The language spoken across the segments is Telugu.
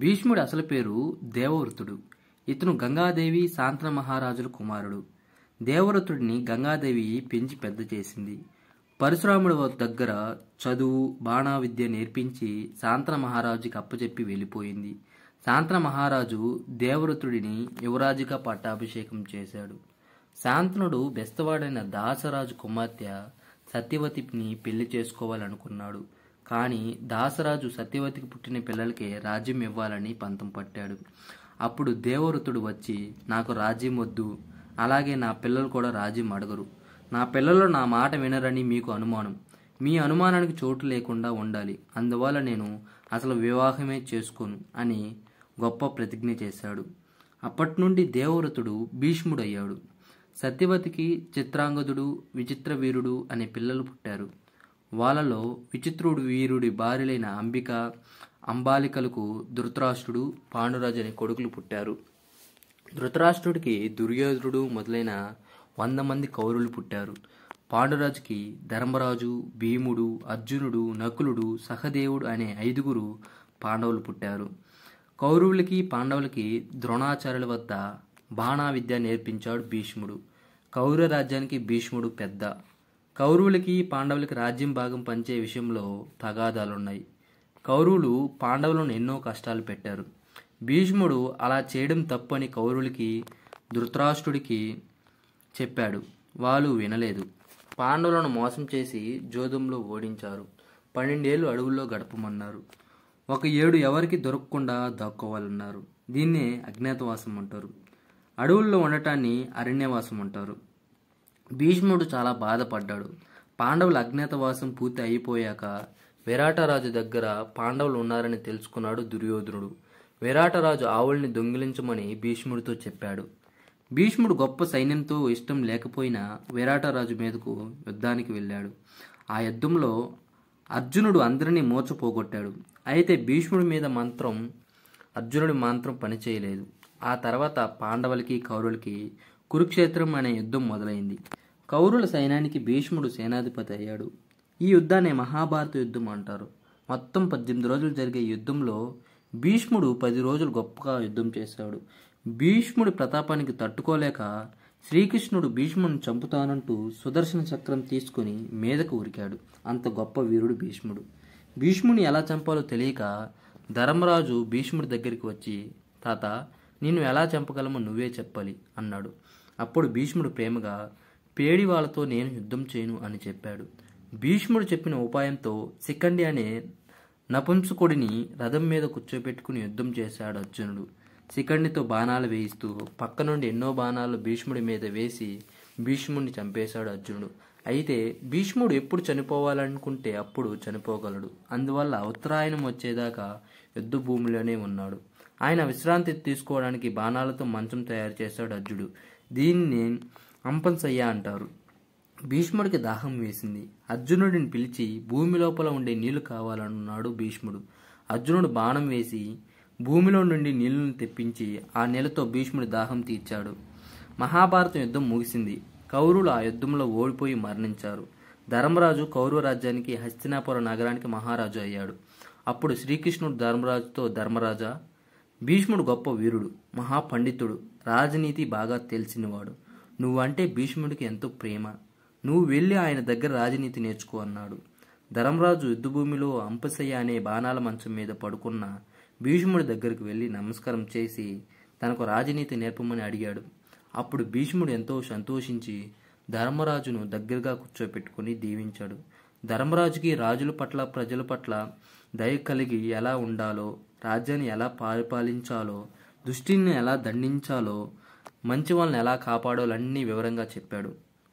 భీష్ముడి అసలు పేరు దేవవృతుడు ఇతను గంగాదేవి శాంతన మహారాజుల కుమారుడు దేవవృతుడిని గంగాదేవి పెంచి పెద్ద చేసింది పరశురాముడి దగ్గర చదువు బాణా విద్య నేర్పించి శాంతన మహారాజుకి అప్పచెప్పి వెళ్ళిపోయింది శాంతన మహారాజు దేవవృతుడిని యువరాజుగా పట్టాభిషేకం చేశాడు శాంతనుడు బెస్తవాడైన దాసరాజు కుమార్తె సత్యవతిని పెళ్లి చేసుకోవాలనుకున్నాడు కానీ దాసరాజు సత్యవతికి పుట్టిన పిల్లలకే రాజ్యం ఇవ్వాలని పంతం పట్టాడు అప్పుడు దేవవృతుడు వచ్చి నాకు రాజ్యం వద్దు అలాగే నా పిల్లలు కూడా రాజ్యం అడగరు నా పిల్లలు నా మాట వినరని మీకు అనుమానం మీ అనుమానానికి చోటు లేకుండా ఉండాలి అందువల్ల నేను అసలు వివాహమే చేసుకోను అని గొప్ప ప్రతిజ్ఞ చేశాడు అప్పటి నుండి దేవవ్రతుడు భీష్ముడయ్యాడు సత్యవతికి చిత్రాంగదుడు విచిత్ర వీరుడు అనే పిల్లలు పుట్టారు వాళ్ళలో విచిత్రుడు వీరుడి భార్యలైన అంబిక అంబాలికలకు ధృతరాష్ట్రుడు పాండురాజు అనే కొడుకులు పుట్టారు ధృతరాష్ట్రుడికి దుర్యోధుడు మొదలైన వంద మంది కౌరులు పుట్టారు పాండురాజుకి ధర్మరాజు భీముడు అర్జునుడు నకులుడు సహదేవుడు అనే ఐదుగురు పాండవులు పుట్టారు కౌరవులకి పాండవులకి ద్రోణాచార్యుల వద్ద బాణా విద్య నేర్పించాడు భీష్ముడు కౌరవ రాజ్యానికి భీష్ముడు పెద్ద కౌరవులకి పాండవులకి రాజ్యం భాగం పంచే విషయంలో తగాదాలున్నాయి కౌరవులు పాండవులను ఎన్నో కష్టాలు పెట్టారు భీష్ముడు అలా చేయడం తప్పని కౌరువులకి ధృతరాష్ట్రుడికి చెప్పాడు వాళ్ళు వినలేదు పాండవులను మోసం చేసి జోదంలో ఓడించారు పన్నెండేళ్ళు అడవుల్లో గడపమన్నారు ఒక ఏడు ఎవరికి దొరకకుండా దాక్కోవాలన్నారు దీన్నే అజ్ఞాతవాసం అంటారు అడవుల్లో ఉండటాన్ని అరణ్యవాసం అంటారు భీష్ముడు చాలా బాధపడ్డాడు పాండవుల అజ్ఞాతవాసం పూర్తి అయిపోయాక విరాటరాజు దగ్గర పాండవులు ఉన్నారని తెలుసుకున్నాడు దుర్యోధనుడు విరాటరాజు ఆవుల్ని దొంగిలించమని భీష్ముడితో చెప్పాడు భీష్ముడు గొప్ప సైన్యంతో ఇష్టం లేకపోయినా విరాటరాజు మీదకు యుద్ధానికి వెళ్ళాడు ఆ యుద్ధంలో అర్జునుడు అందరినీ మోచపోగొట్టాడు అయితే భీష్ముడి మీద మంత్రం అర్జునుడి మంత్రం పనిచేయలేదు ఆ తర్వాత పాండవులకి కౌరులకి కురుక్షేత్రం అనే యుద్ధం మొదలైంది కౌరుల సైన్యానికి భీష్ముడు సేనాధిపతి అయ్యాడు ఈ యుద్ధాన్ని మహాభారత యుద్ధం అంటారు మొత్తం పద్దెనిమిది రోజులు జరిగే యుద్ధంలో భీష్ముడు పది రోజులు గొప్పగా యుద్ధం చేశాడు భీష్ముడి ప్రతాపానికి తట్టుకోలేక శ్రీకృష్ణుడు భీష్ముని చంపుతానంటూ సుదర్శన చక్రం తీసుకుని మీదకు ఉరికాడు అంత గొప్ప వీరుడు భీష్ముడు భీష్ముని ఎలా చంపాలో తెలియక ధర్మరాజు భీష్ముడి దగ్గరికి వచ్చి తాత నిన్ను ఎలా చంపగలమో నువ్వే చెప్పాలి అన్నాడు అప్పుడు భీష్ముడు ప్రేమగా పేడి వాళ్ళతో నేను యుద్ధం చేయను అని చెప్పాడు భీష్ముడు చెప్పిన ఉపాయంతో సిక్కండి అనే నపుంసకుడిని రథం మీద కూర్చోబెట్టుకుని యుద్ధం చేశాడు అర్జునుడు శిఖండితో బాణాలు వేయిస్తూ పక్క నుండి ఎన్నో బాణాలు భీష్ముడి మీద వేసి భీష్ముడిని చంపేశాడు అర్జునుడు అయితే భీష్ముడు ఎప్పుడు చనిపోవాలనుకుంటే అప్పుడు చనిపోగలడు అందువల్ల ఉత్తరాయణం వచ్చేదాకా యుద్ధ భూమిలోనే ఉన్నాడు ఆయన విశ్రాంతి తీసుకోవడానికి బాణాలతో మంచం తయారు చేశాడు అర్జుడు దీన్ని అంపన్సయ్య అంటారు భీష్ముడికి దాహం వేసింది అర్జునుడిని పిలిచి భూమి లోపల ఉండే నీళ్లు కావాలన్నాడు భీష్ముడు అర్జునుడు బాణం వేసి భూమిలో నుండి నీళ్లను తెప్పించి ఆ నెలతో భీష్ముడి దాహం తీర్చాడు మహాభారతం యుద్ధం ముగిసింది కౌరులు ఆ యుద్ధంలో ఓడిపోయి మరణించారు ధర్మరాజు కౌరవ రాజ్యానికి హస్తినాపుర నగరానికి మహారాజు అయ్యాడు అప్పుడు శ్రీకృష్ణుడు ధర్మరాజుతో ధర్మరాజా భీష్ముడు గొప్ప వీరుడు మహాపండితుడు రాజనీతి బాగా తెలిసినవాడు నువ్వంటే భీష్ముడికి ఎంతో ప్రేమ నువ్వు వెళ్ళి ఆయన దగ్గర రాజనీతి నేర్చుకో అన్నాడు ధర్మరాజు యుద్ధభూమిలో అంపశయ్య అనే బాణాల మంచం మీద పడుకున్న భీష్ముడి దగ్గరికి వెళ్ళి నమస్కారం చేసి తనకు రాజనీతి నేర్పమని అడిగాడు అప్పుడు భీష్ముడు ఎంతో సంతోషించి ధర్మరాజును దగ్గరగా కూర్చోపెట్టుకుని దీవించాడు ధర్మరాజుకి రాజుల పట్ల ప్రజల పట్ల దయ కలిగి ఎలా ఉండాలో రాజ్యాన్ని ఎలా పరిపాలించాలో దుష్టిని ఎలా దండించాలో మంచి వాళ్ళని ఎలా కాపాడాలో అన్నీ వివరంగా చెప్పాడు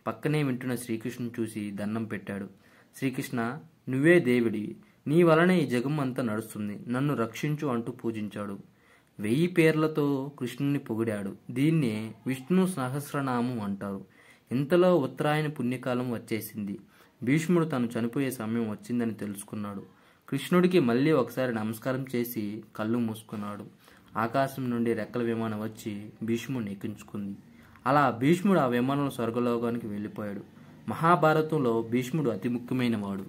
పక్కనే వింటున్న శ్రీకృష్ణుని చూసి దండం పెట్టాడు శ్రీకృష్ణ నువ్వే దేవుడివి నీ వలనే ఈ జగం అంతా నడుస్తుంది నన్ను రక్షించు అంటూ పూజించాడు వెయ్యి పేర్లతో కృష్ణుని పొగిడాడు దీన్నే విష్ణు సహస్రనామం అంటారు ఇంతలో ఉత్తరాయణ పుణ్యకాలం వచ్చేసింది భీష్ముడు తను చనిపోయే సమయం వచ్చిందని తెలుసుకున్నాడు కృష్ణుడికి మళ్ళీ ఒకసారి నమస్కారం చేసి కళ్ళు మూసుకున్నాడు ఆకాశం నుండి రెక్కల విమానం వచ్చి భీష్ముడిని ఎక్కించుకుంది అలా భీష్ముడు ఆ విమానంలో స్వర్గలోకానికి వెళ్ళిపోయాడు మహాభారతంలో భీష్ముడు అతి ముఖ్యమైన వాడు